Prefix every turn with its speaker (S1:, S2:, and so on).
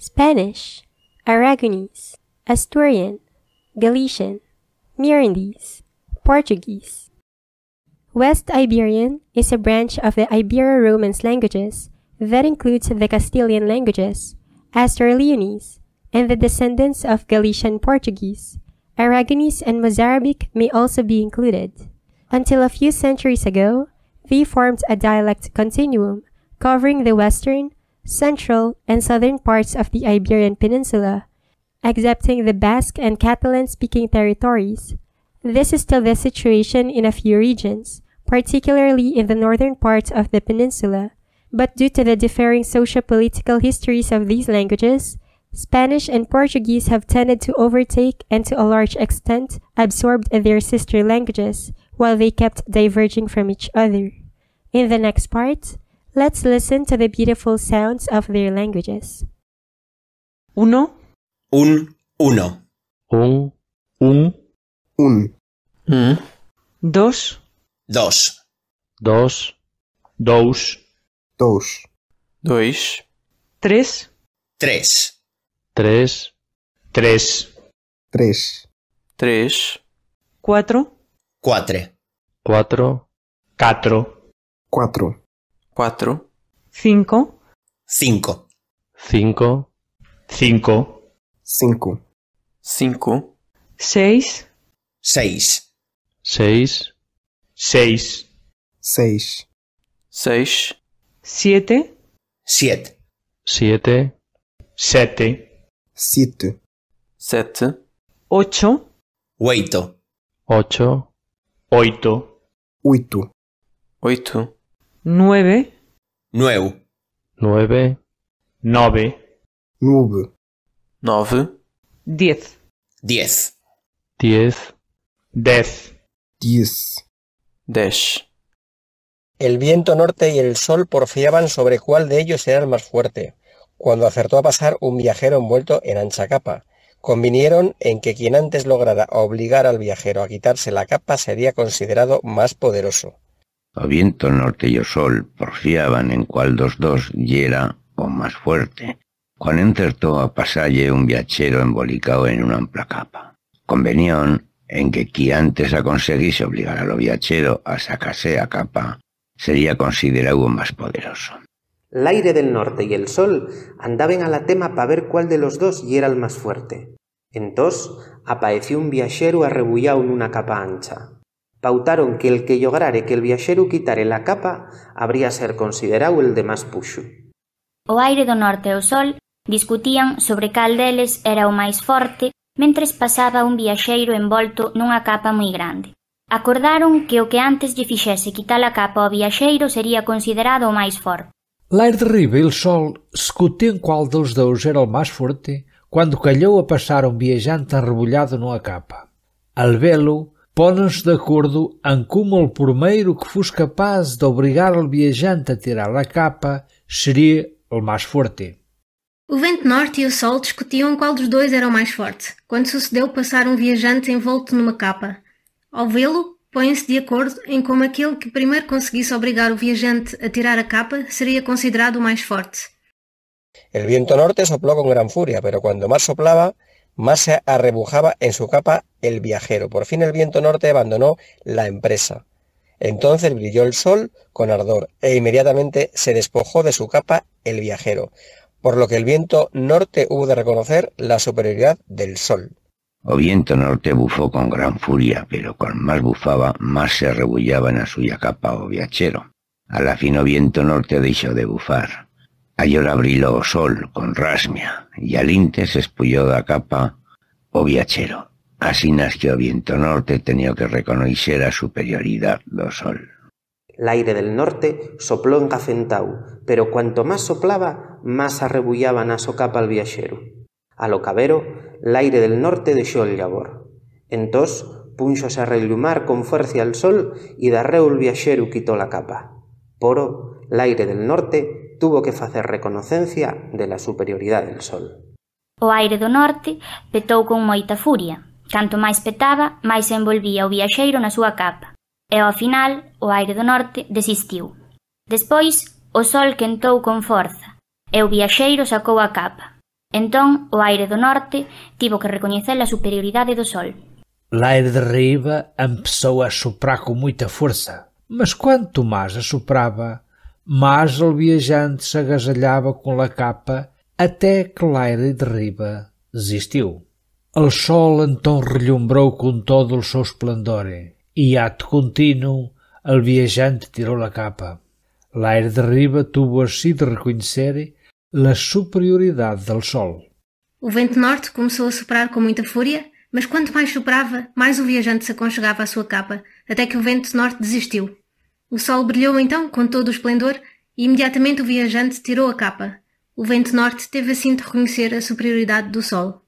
S1: Spanish, Aragonese, Asturian, Galician, Mirandese, Portuguese. West Iberian is a branch of the Ibero-Romance languages that includes the Castilian languages, astro and the descendants of Galician Portuguese. Aragonese and Mozarabic may also be included. Until a few centuries ago, they formed a dialect continuum covering the western, central, and southern parts of the Iberian Peninsula, excepting the Basque and Catalan-speaking territories. This is still the situation in a few regions, particularly in the northern parts of the peninsula, but due to the differing socio-political histories of these languages, Spanish and Portuguese have tended to overtake and to a large extent absorbed their sister languages, while they kept diverging from each other. In the next part, Let's listen to the beautiful sounds of their languages.
S2: Uno. Un. Uno.
S3: Un. Un. Un. un. Mm. Dos. Dos. Dos. Dos. Dos. Dois. Tres. Tres. Tres. Tres. Tres. Tres.
S1: Cuatro. cuatro
S2: Cuatro. Cuatro. Cuatro. 4
S1: 5
S2: 5 5 5 5 5 6
S3: 6 6 6 6
S1: 6 7
S3: 7 7
S1: 7
S3: 7
S1: 7 8
S2: 8 8 8 8 8 8 nueve. Nueve. Nueve. nueve,
S3: Nove. nueve, Diez. Diez. Diez. diez, Diez.
S2: El viento norte y el sol porfiaban sobre cuál de ellos era el más fuerte, cuando acertó a pasar un viajero envuelto en ancha capa, convinieron en que quien antes lograra obligar al viajero a quitarse la capa sería considerado más poderoso viento norte y el sol porfiaban en cual dos dos yera o más fuerte, cuando encertó a pasalle un viajero embolicado en una ampla capa. Convenión en que quien antes conseguirse obligar a lo viachero a sacarse a capa, sería considerado más poderoso. El aire del norte y el sol andaban a la tema para ver cuál de los dos yera el más fuerte. Entonces apareció un viajero arrebullado en una capa ancha. Pautaron que el que lograre que el viaxeiro quitare la capa habría ser considerado el de máis puxo.
S1: O aire do norte e o sol discutían sobre cal deles era o máis forte mentres pasaba un viaxeiro envolto nunha capa moi grande. Acordaron que o que antes lle fixese quitar a capa ao viaxeiro sería considerado o máis forte.
S3: L'air de riba e o sol discutían qual dos dous era o máis forte cando callou a pasar un viaxante arrebullado nunha capa. Al velo, Ponem-se de acordo em como o primeiro que fosse capaz de obrigar o viajante a tirar a capa seria o mais forte.
S2: O vento norte e o sol discutiam qual dos dois era o mais forte, quando sucedeu passar um viajante envolto numa capa. Ao vê-lo, põem-se de acordo em como aquele que primeiro conseguisse obrigar o viajante a tirar a capa seria considerado o mais forte. O vento norte sopló com gran furia, pero quando mais soplava, más se arrebujaba en su capa el viajero. Por fin el viento norte abandonó la empresa. Entonces brilló el sol con ardor, e inmediatamente se despojó de su capa el viajero, por lo que el viento norte hubo de reconocer la superioridad del sol. O viento norte bufó con gran furia, pero con más bufaba, más se arrebullaba en la suya capa o viajero. A la o viento norte dejó de bufar, Ayer o sol con rasmia y al inte se espulló la capa o viachero. Así nació viento norte tenía que reconocer a superioridad lo sol. El aire del norte sopló en Cacentau, pero cuanto más soplaba, más arrebullaba na capa al viachero. A lo cabero, el aire del norte dejó el llavor. tos punchos a rellumar con fuerza al sol y darreu el viachero quitó la capa. Poro, el aire del norte, tuvo que facer reconocencia de la superioridade del sol.
S1: O aire do norte petou con moita furia. Canto máis petaba, máis se envolvía o viaxeiro na súa capa. E ao final, o aire do norte desistiu. Despois, o sol quentou con forza, e o viaxeiro sacou a capa. Entón, o aire do norte tivo que recoñecer a superioridade do sol.
S3: L'aire de riba empezou a soprar con moita forza, mas quanto máis a sopraba, mas o viajante se agasalhava com a capa até que l'aire de riba desistiu. O sol então relumbrou com todo o seu esplendor e, ato contínuo, o viajante tirou a capa. L'aire de riba tuvo assim de reconhecer a superioridade do sol.
S2: O vento norte começou a soprar com muita fúria, mas quanto mais soprava, mais o viajante se aconchegava à sua capa, até que o vento norte desistiu. O sol brilhou então com todo o esplendor e imediatamente o viajante tirou a capa. O vento norte teve assim de reconhecer a
S3: superioridade do sol.